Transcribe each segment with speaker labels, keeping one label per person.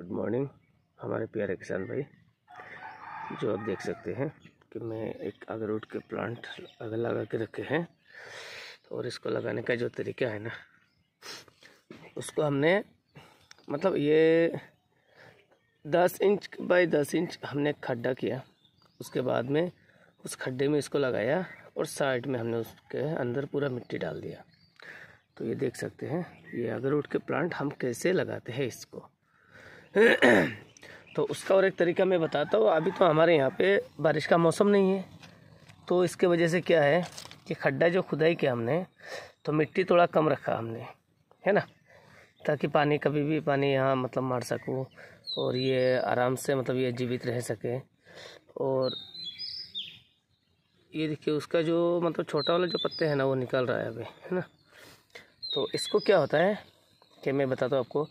Speaker 1: good morning हमारे प्यारे किसान भाई जो आप देख सकते हैं कि मैं एक अगरूट के प्लांट अगर लगा के रखे हैं और इसको लगाने का जो तरीका है ना उसको हमने मतलब ये दस इंच बाय दस इंच हमने खड्डा किया उसके बाद में उस खड्डे में इसको लगाया और साइड में हमने उसके अंदर पूरा मिट्टी डाल दिया तो ये देख सकते हैं ये अगरूट के प्लांट हम कैसे लगाते हैं इसको तो उसका और एक तरीका मैं बताता हूँ अभी तो हमारे यहाँ पे बारिश का मौसम नहीं है तो इसके वजह से क्या है कि खड्डा जो खुदाई किया हमने तो मिट्टी थोड़ा कम रखा हमने है ना ताकि पानी कभी भी पानी यहाँ मतलब मार सकूँ और ये आराम से मतलब ये जीवित रह सके और ये देखिए उसका जो मतलब छोटा वाला जो पत्ते हैं ना वो निकल रहा है अभी है ना तो इसको क्या होता है कि मैं बताता हूँ आपको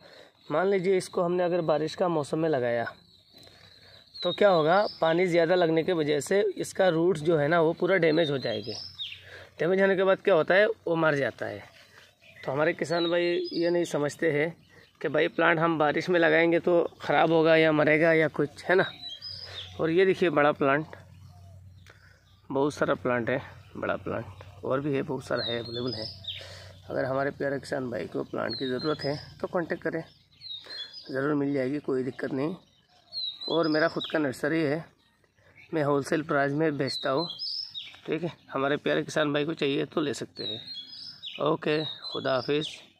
Speaker 1: मान लीजिए इसको हमने अगर बारिश का मौसम में लगाया तो क्या होगा पानी ज़्यादा लगने की वजह से इसका रूट्स जो है ना वो पूरा डैमेज हो जाएगी डैमेज होने के बाद क्या होता है वो मर जाता है तो हमारे किसान भाई ये नहीं समझते हैं कि भाई प्लांट हम बारिश में लगाएंगे तो ख़राब होगा या मरेगा या कुछ है ना और ये देखिए बड़ा प्लांट बहुत सारा प्लांट है बड़ा प्लांट और भी है बहुत सारा है अवेलेबल है अगर हमारे प्यारे किसान भाई को प्लांट की ज़रूरत है तो कांटेक्ट करें ज़रूर मिल जाएगी कोई दिक्कत नहीं और मेरा ख़ुद का नर्सरी है मैं होलसेल प्राइस में बेचता हूँ ठीक है हमारे प्यारे किसान भाई को चाहिए तो ले सकते हैं ओके खुदा हाफिज़